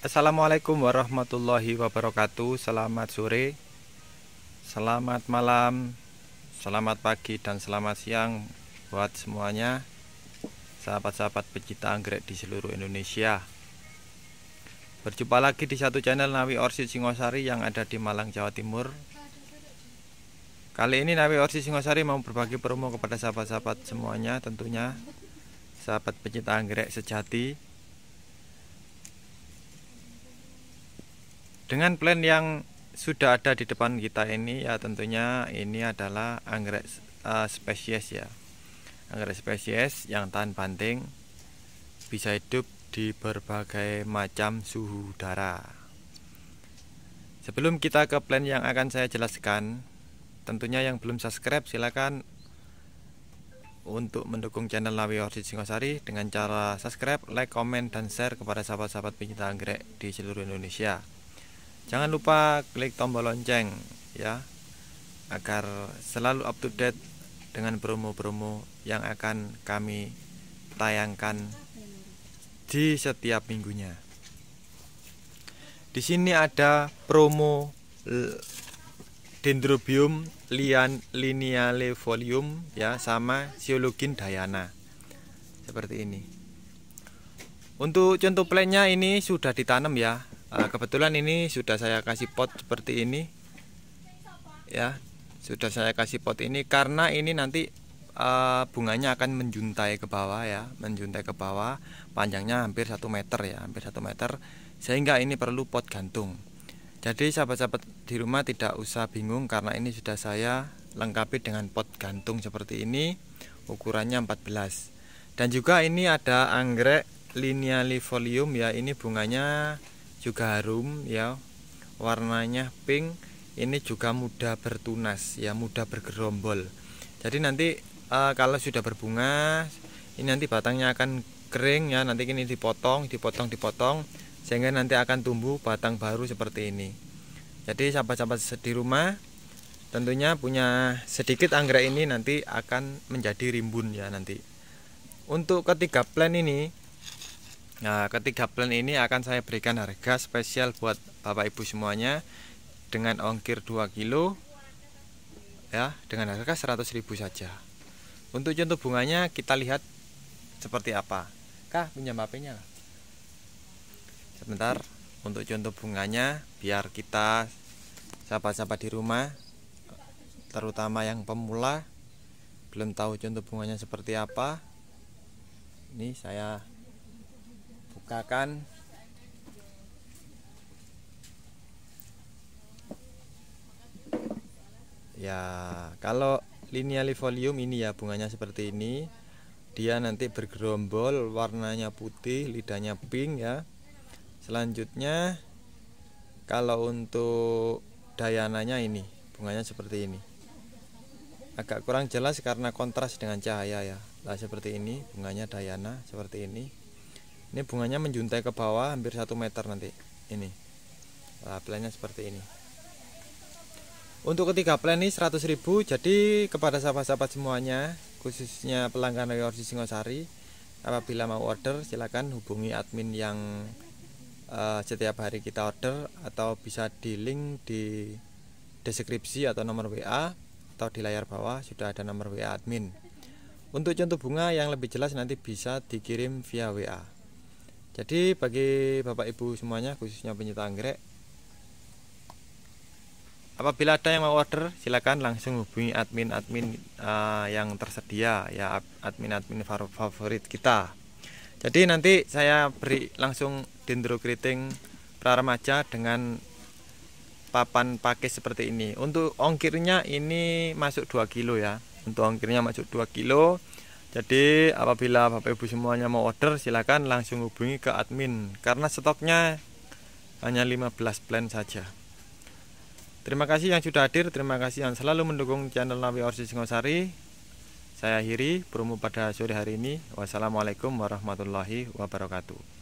Assalamualaikum warahmatullahi wabarakatuh Selamat sore Selamat malam Selamat pagi dan selamat siang Buat semuanya Sahabat-sahabat pecinta anggrek di seluruh Indonesia Berjumpa lagi di satu channel Nawi Orsi Singosari yang ada di Malang, Jawa Timur Kali ini Nawi Orsi Singosari mau berbagi promo kepada sahabat-sahabat semuanya tentunya Sahabat pecinta anggrek sejati Dengan plan yang sudah ada di depan kita ini ya tentunya ini adalah anggrek uh, spesies ya. Anggrek spesies yang tahan banting bisa hidup di berbagai macam suhu udara. Sebelum kita ke plan yang akan saya jelaskan, tentunya yang belum subscribe silakan untuk mendukung channel Lawi Orchid Singosari dengan cara subscribe, like, komen, dan share kepada sahabat-sahabat pencinta anggrek di seluruh Indonesia. Jangan lupa klik tombol lonceng ya agar selalu up to date dengan promo-promo yang akan kami tayangkan di setiap minggunya. Di sini ada promo Dendrobium lian linealevolium ya sama Siologin Dayana. Seperti ini. Untuk contoh plannya ini sudah ditanam ya Eh, kebetulan ini sudah saya kasih pot seperti ini ya sudah saya kasih pot ini karena ini nanti uh, bunganya akan menjuntai ke bawah ya menjuntai ke bawah panjangnya hampir satu meter ya hampir satu meter sehingga ini perlu pot gantung jadi sahabat-sahabat di rumah tidak usah bingung karena ini sudah saya lengkapi dengan pot gantung seperti ini ukurannya 14 dan juga ini ada anggrek linealifolium ya ini bunganya juga harum ya warnanya pink ini juga mudah bertunas ya mudah bergerombol jadi nanti e, kalau sudah berbunga ini nanti batangnya akan kering ya nanti ini dipotong dipotong dipotong sehingga nanti akan tumbuh batang baru seperti ini jadi sahabat-sahabat di rumah tentunya punya sedikit anggrek ini nanti akan menjadi rimbun ya nanti untuk ketiga plan ini Nah, ketiga plan ini akan saya berikan harga spesial buat Bapak Ibu semuanya dengan ongkir 2 kilo ya, dengan harga 100.000 saja. Untuk contoh bunganya kita lihat seperti apa. Kah, pinjam HP-nya. Sebentar, untuk contoh bunganya biar kita sahabat-sahabat di rumah terutama yang pemula belum tahu contoh bunganya seperti apa. Ini saya dibukakan ya kalau linear volume ini ya bunganya seperti ini dia nanti bergerombol warnanya putih lidahnya pink ya selanjutnya kalau untuk dayananya ini bunganya seperti ini agak kurang jelas karena kontras dengan cahaya ya lah seperti ini bunganya dayana seperti ini ini bunganya menjuntai ke bawah hampir 1 meter nanti ini nah, plannya seperti ini untuk ketiga plan ini 100.000 jadi kepada sahabat-sahabat semuanya khususnya pelanggan dari Orsi Singosari apabila mau order silahkan hubungi admin yang uh, setiap hari kita order atau bisa di link di deskripsi atau nomor WA atau di layar bawah sudah ada nomor WA admin untuk contoh bunga yang lebih jelas nanti bisa dikirim via WA jadi bagi bapak ibu semuanya khususnya penyita anggrek apabila ada yang mau order silakan langsung hubungi admin-admin uh, yang tersedia ya admin-admin favorit kita jadi nanti saya beri langsung dendrokriting praramaja dengan papan pakis seperti ini untuk ongkirnya ini masuk 2 kilo ya untuk ongkirnya masuk 2 kilo jadi apabila Bapak Ibu semuanya mau order silahkan langsung hubungi ke admin karena stoknya hanya 15 plan saja. Terima kasih yang sudah hadir, terima kasih yang selalu mendukung channel Nawi Orsi Singosari. Saya akhiri promo pada sore hari ini. Wassalamualaikum warahmatullahi wabarakatuh.